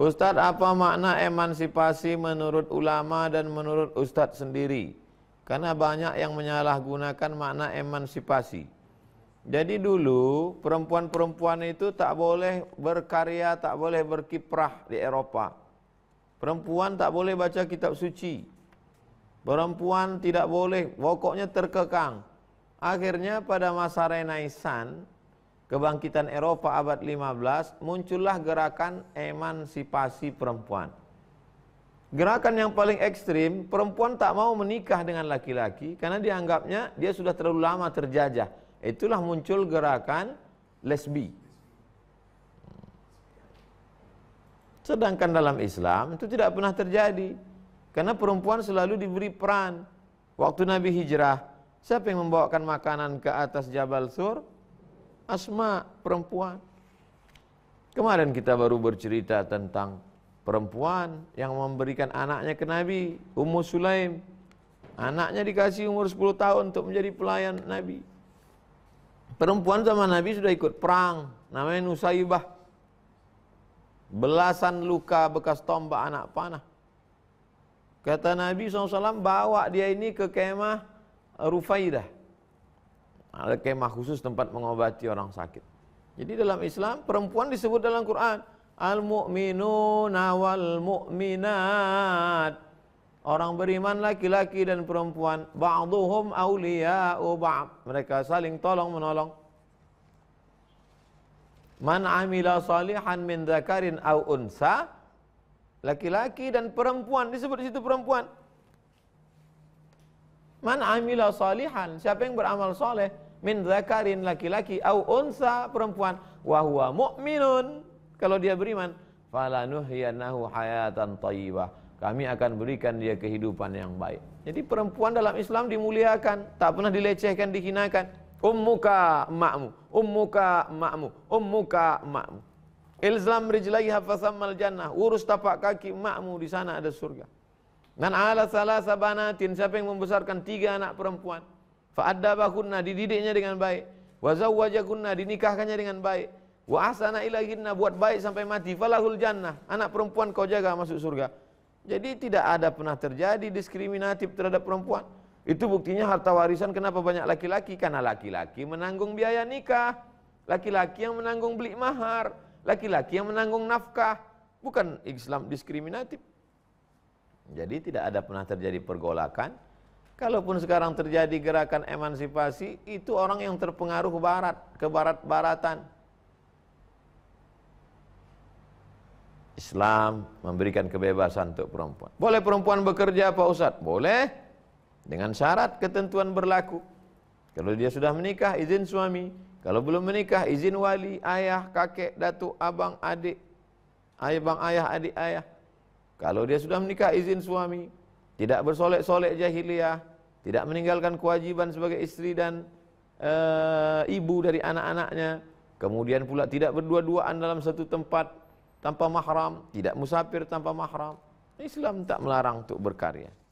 Ustadz apa makna emansipasi menurut ulama dan menurut Ustadz sendiri? Karena banyak yang menyalahgunakan makna emansipasi. Jadi dulu perempuan-perempuan itu tak boleh berkarya, tak boleh berkiprah di Eropa. Perempuan tak boleh baca kitab suci. Perempuan tidak boleh, pokoknya terkekang. Akhirnya pada masa Renaissance, kebangkitan Eropa abad 15 muncullah gerakan emansipasi perempuan. Gerakan yang paling ekstrim, perempuan tak mau menikah dengan laki-laki karena dianggapnya dia sudah terlalu lama terjajah. Itulah muncul gerakan lesbi. Sedangkan dalam Islam itu tidak pernah terjadi karena perempuan selalu diberi peran. Waktu Nabi hijrah, siapa yang membawakan makanan ke atas Jabal Sur? Asma perempuan. Kemarin kita baru bercerita tentang perempuan yang memberikan anaknya ke Nabi, Ummu Sulaim. Anaknya dikasih umur 10 tahun untuk menjadi pelayan Nabi. Perempuan sama Nabi sudah ikut perang, namanya Nusaibah. Belasan luka bekas tombak anak panah. Kata Nabi SAW, bawa dia ini ke kemah Rufaidah. Ada kemah khusus tempat mengobati orang sakit. Jadi dalam Islam perempuan disebut dalam Quran al-mu'minuna wal mu'minat. Orang beriman laki-laki dan perempuan ba'dhum awliya'u ba'd. Mereka saling tolong menolong. Man amila salihan min dzakarin aw unsa laki-laki dan perempuan disebut di situ perempuan Man amila salihan, siapa yang beramal soleh min zakarin laki-laki au unsa perempuan wa huwa mu'minun kalau dia beriman falanuhyanahu hayatan thayyibah kami akan berikan dia kehidupan yang baik jadi perempuan dalam Islam dimuliakan tak pernah dilecehkan dihinakan ummuka ma'mu ummuka ma'mu ummuka ma'mu ilzam rijlaiha fasammal jannah urus tapak kaki ma'mu di sana ada surga Man ala salah sabanatin, siapa yang membesarkan tiga anak perempuan. Fa'addabahunna, dididiknya dengan baik. Wa zawwajakunna, dinikahkannya dengan baik. Wa asana ilahinna, buat baik sampai mati. Falahul jannah, anak perempuan kau jaga masuk surga. Jadi tidak ada pernah terjadi diskriminatif terhadap perempuan. Itu buktinya harta warisan kenapa banyak laki-laki? Karena laki-laki menanggung biaya nikah. Laki-laki yang menanggung beli mahar. Laki-laki yang menanggung nafkah. Bukan Islam diskriminatif. Jadi tidak ada pernah terjadi pergolakan. Kalaupun sekarang terjadi gerakan emansipasi, itu orang yang terpengaruh barat, ke barat-baratan. Islam memberikan kebebasan untuk perempuan. Boleh perempuan bekerja Pak Ustadz? Boleh. Dengan syarat ketentuan berlaku. Kalau dia sudah menikah, izin suami. Kalau belum menikah, izin wali, ayah, kakek, datuk, abang, adik, ayah, bang, ayah, adik, ayah. Kalau dia sudah menikah izin suami, tidak bersolek-solek jahiliyah, tidak meninggalkan kewajiban sebagai istri dan e, ibu dari anak-anaknya, kemudian pula tidak berdua-duaan dalam satu tempat tanpa mahram, tidak musafir tanpa mahram. Islam tak melarang untuk berkarya.